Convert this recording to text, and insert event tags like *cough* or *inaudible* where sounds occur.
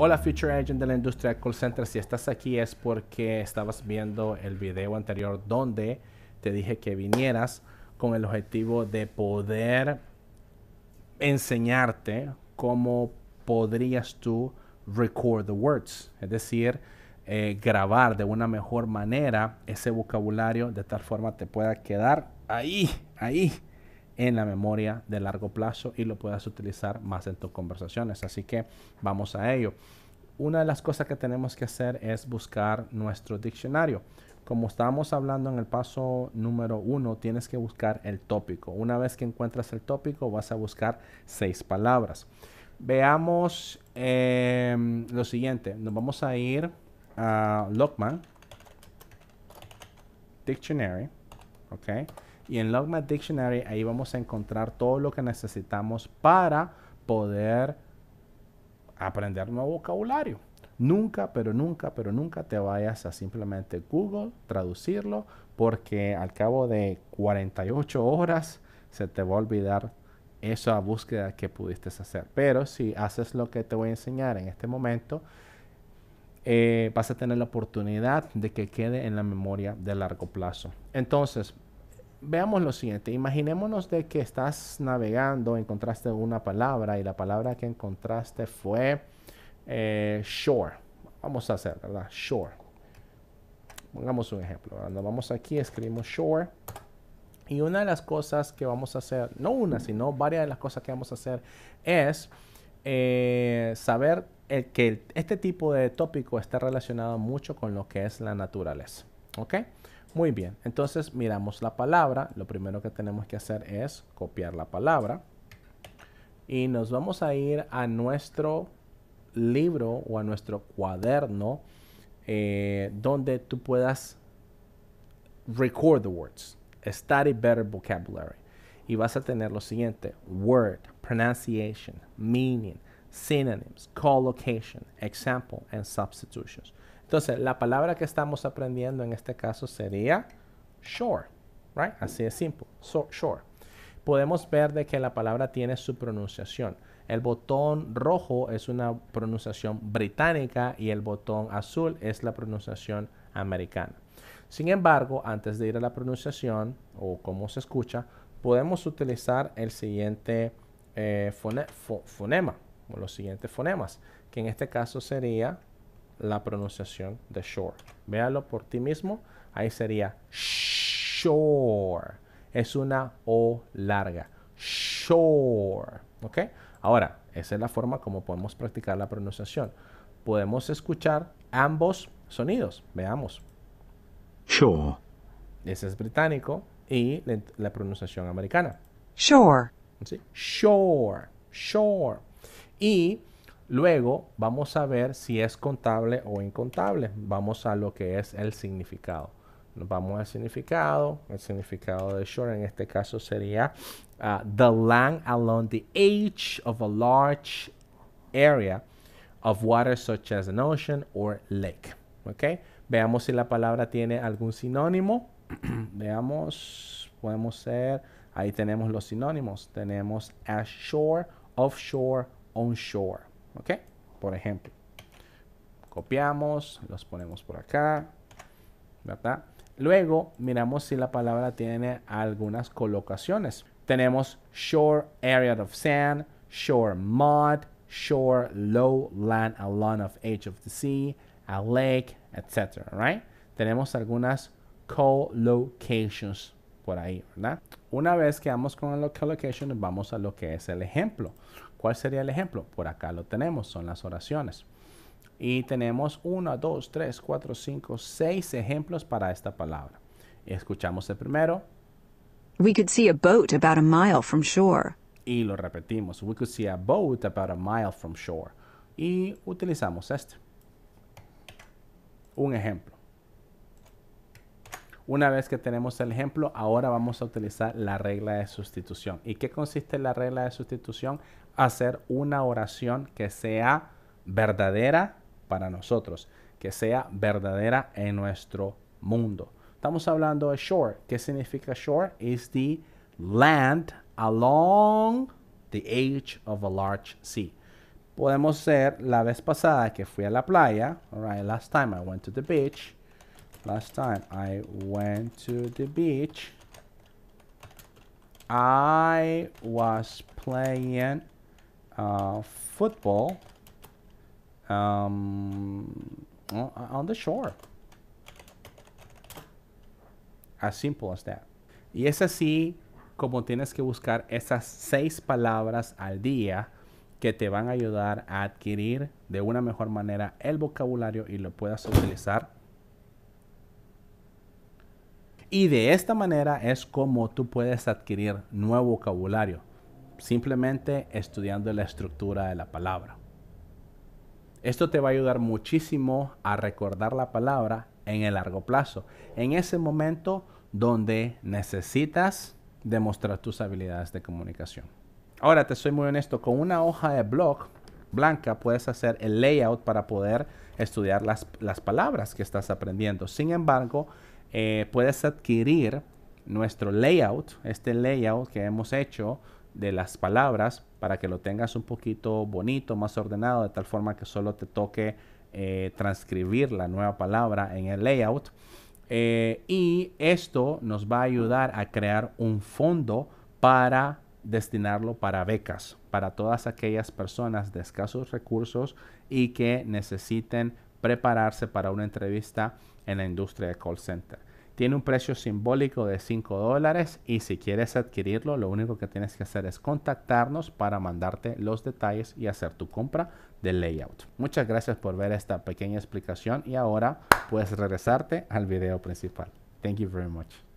Hola Future Agent de la industria call center, si estás aquí es porque estabas viendo el video anterior donde te dije que vinieras con el objetivo de poder enseñarte cómo podrías tú record the words, es decir, eh, grabar de una mejor manera ese vocabulario de tal forma te pueda quedar ahí, ahí en la memoria de largo plazo y lo puedas utilizar más en tus conversaciones. Así que vamos a ello. Una de las cosas que tenemos que hacer es buscar nuestro diccionario. Como estábamos hablando en el paso número uno, tienes que buscar el tópico. Una vez que encuentras el tópico, vas a buscar seis palabras. Veamos em, lo siguiente. Nos vamos a ir a Lockman Dictionary. ok y en Logme Dictionary ahí vamos a encontrar todo lo que necesitamos para poder aprender nuevo vocabulario. Nunca, pero nunca, pero nunca te vayas a simplemente Google, traducirlo, porque al cabo de 48 horas se te va a olvidar esa búsqueda que pudiste hacer. Pero si haces lo que te voy a enseñar en este momento, eh, vas a tener la oportunidad de que quede en la memoria de largo plazo. Entonces, veamos lo siguiente. Imaginémonos de que estás navegando, encontraste una palabra y la palabra que encontraste fue eh, shore. Vamos a hacer, ¿verdad? Shore. Pongamos un ejemplo. ¿verdad? Vamos aquí, escribimos shore. Y una de las cosas que vamos a hacer, no una, sino varias de las cosas que vamos a hacer es eh, saber que este tipo de tópico está relacionado mucho con lo que es la naturaleza. ¿Ok? Muy bien, entonces miramos la palabra. Lo primero que tenemos que hacer es copiar la palabra. Y nos vamos a ir a nuestro libro o a nuestro cuaderno eh, donde tú puedas record the words. Study better vocabulary. Y vas a tener lo siguiente. Word, pronunciation, meaning, synonyms, collocation, example, and substitutions. Entonces, la palabra que estamos aprendiendo en este caso sería shore, right? Así de simple, sure. shore. Podemos ver de que la palabra tiene su pronunciación. El botón rojo es una pronunciación británica y el botón azul es la pronunciación americana. Sin embargo, antes de ir a la pronunciación o cómo se escucha, podemos utilizar el siguiente eh, fonema o los siguientes fonemas, que en este caso sería la pronunciación de shore. Véalo por ti mismo. Ahí sería shore. Es una O larga. Shore. ¿Ok? Ahora, esa es la forma como podemos practicar la pronunciación. Podemos escuchar ambos sonidos. Veamos. Shore. Ese es británico y la, pronunciación americana. Shore. ¿Sí? Shore. Shore. Y Luego vamos a ver si es contable o incontable. Vamos a lo que es el significado. Nos vamos al significado. El significado de shore en este caso sería ah, the land along the edge of a large area of water such as an ocean or lake. Okay. Veamos si la palabra tiene algún sinónimo. *clears throat* Veamos, podemos ser, ahí tenemos los sinónimos. Tenemos ashore, offshore, onshore. ¿Ok? Por ejemplo, copiamos, los ponemos por acá, ¿verdad? Luego miramos si la palabra tiene algunas colocaciones. Tenemos shore area of sand, shore mud, shore low land a along of edge of the sea, a lake, etc. Right? Tenemos algunas colocations por ahí, ¿verdad? Una vez que vamos con la colocation, vamos a lo que es el ejemplo. ¿Cuál sería el ejemplo? Por acá lo tenemos, son las oraciones. Y tenemos 1, 2, 3, 4, 5, 6 ejemplos para esta palabra. Escuchamos el primero. We could see a boat about a mile from shore. Y lo repetimos. We could see a boat about a mile from shore. Y utilizamos este. Un ejemplo. Una vez que tenemos el ejemplo, ahora vamos a utilizar la regla de sustitución. ¿Y qué consiste la regla de sustitución? Hacer una oración que sea verdadera para nosotros, que sea verdadera en nuestro mundo. Estamos hablando de shore. ¿Qué significa shore? Is the land along the edge of a large sea. Podemos ser la vez pasada que fui a la playa, right, last time I went to the beach last time I went to the beach I was playing uh, football um, on the shore as simple as that y es así como tienes que buscar esas seis palabras al día que te van a ayudar a adquirir de una mejor manera el vocabulario y lo puedas utilizar y de esta manera es como tú puedes adquirir nuevo vocabulario, simplemente estudiando la estructura de la palabra. Esto te va a ayudar muchísimo a recordar la palabra en el largo plazo, en ese momento donde necesitas demostrar tus habilidades de comunicación. Ahora te soy muy honesto, con una hoja de blog blanca puedes hacer el layout para poder estudiar las, las palabras que estás aprendiendo. Sin embargo, eh, puedes adquirir nuestro layout, este layout que hemos hecho de las palabras para que lo tengas un poquito bonito, más ordenado, de tal forma que solo te toque eh, transcribir la nueva palabra en el layout. Eh, y esto nos va a ayudar a crear un fondo para destinarlo para becas, para todas aquellas personas de escasos recursos y que necesiten prepararse para una entrevista en la industria de call center. Tiene un precio simbólico de 5 dólares y si quieres adquirirlo, lo único que tienes que hacer es contactarnos para mandarte los detalles y hacer tu compra del layout. Muchas gracias por ver esta pequeña explicación y ahora puedes regresarte al video principal. Thank you very much.